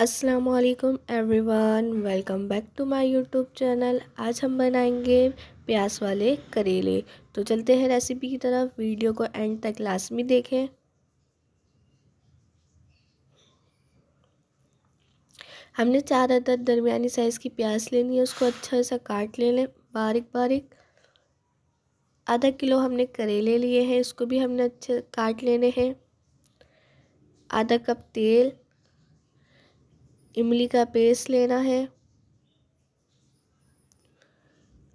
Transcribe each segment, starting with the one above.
असलकम वन welcome back to my YouTube channel आज हम बनाएंगे प्याज वाले करेले तो चलते हैं रेसिपी की तरफ वीडियो को एंड तक लास्ट में देखें हमने चार अदर दरमियानी साइज़ की प्याज लेनी है उसको अच्छा सा काट ले लें बारिक बारिक आधा किलो हमने करेले लिए हैं इसको भी हमने अच्छे काट लेने हैं आधा कप तेल इमली का पेस्ट लेना है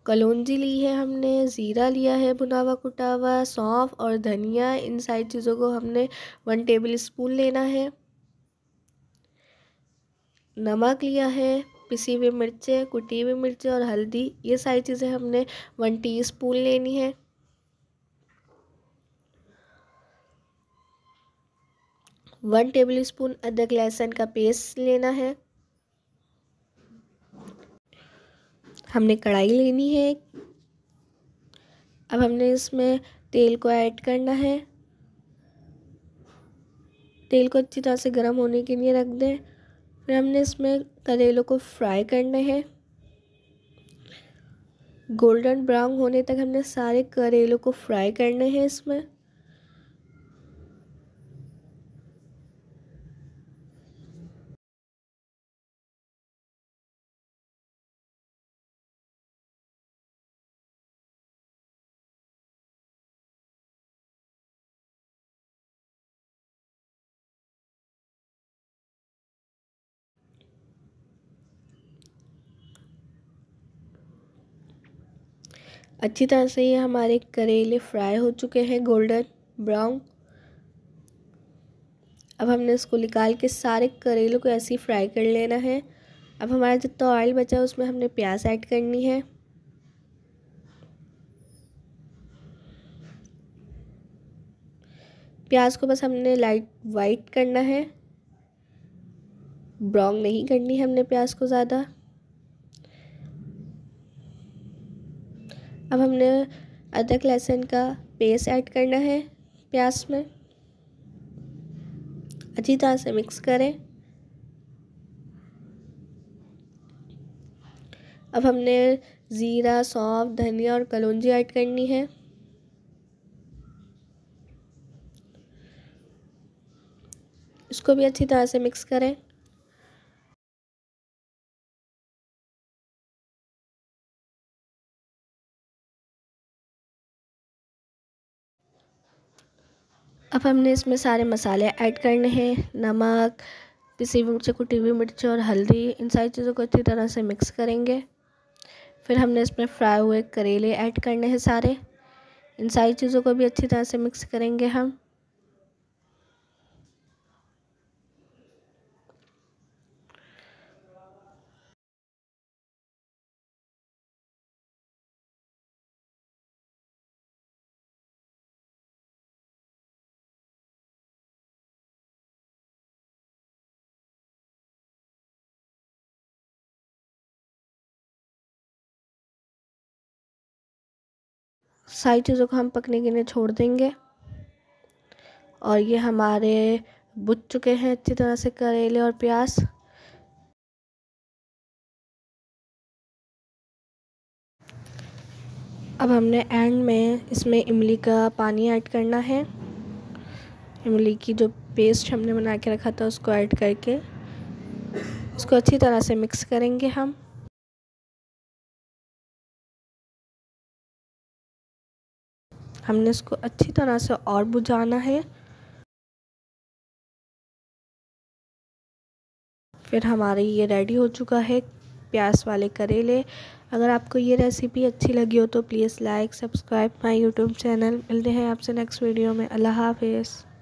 कलौजी ली है हमने ज़ीरा लिया है भुनावा कुटावा सौंफ और धनिया इन सारी चीज़ों को हमने वन टेबल स्पून लेना है नमक लिया है पिसी हुई मिर्चें कुटी हुई मिर्चें और हल्दी ये सारी चीज़ें हमने वन टीस्पून लेनी है वन टेबल स्पून अदरक लहसुन का पेस्ट लेना है हमने कढ़ाई लेनी है अब हमने इसमें तेल को ऐड करना है तेल को अच्छी तरह से गर्म होने के लिए रख दें फिर हमने इसमें करेलों को फ्राई करने हैं गोल्डन ब्राउन होने तक हमने सारे करेलों को फ्राई करने हैं इसमें अच्छी तरह से ये हमारे करेले फ्राई हो चुके हैं गोल्डन ब्राउन अब हमने इसको निकाल के सारे करेलों को ऐसे ही फ्राई कर लेना है अब हमारा जितना ऑयल बचा है उसमें हमने प्याज ऐड करनी है प्याज को बस हमने लाइट वाइट करना है ब्राउन नहीं करनी है हमने प्याज को ज़्यादा अब हमने अदरक लहसुन का पेस्ट ऐड करना है प्याज में अच्छी तरह से मिक्स करें अब हमने ज़ीरा सौंफ धनिया और कलौंजी ऐड करनी है इसको भी अच्छी तरह से मिक्स करें अब हमने इसमें सारे मसाले ऐड करने हैं नमक पिसी हुई मिर्च कुटी हुई मिर्च और हल्दी इन सारी चीज़ों को अच्छी तरह से मिक्स करेंगे फिर हमने इसमें फ्राई हुए करेले ऐड करने हैं सारे इन सारी चीज़ों को भी अच्छी तरह से मिक्स करेंगे हम सारी चीज़ों को हम पकने के लिए छोड़ देंगे और ये हमारे बुझ चुके हैं अच्छी तरह से करेले और प्याज अब हमने एंड में इसमें इमली का पानी ऐड करना है इमली की जो पेस्ट हमने बना के रखा था उसको ऐड करके उसको अच्छी तरह से मिक्स करेंगे हम हमने इसको अच्छी तरह से और बुझाना है फिर हमारे ये रेडी हो चुका है प्याज वाले करेले अगर आपको ये रेसिपी अच्छी लगी हो तो please like subscribe my YouTube channel मिलते हैं आपसे नेक्स्ट वीडियो में अल्लाह हाफिज़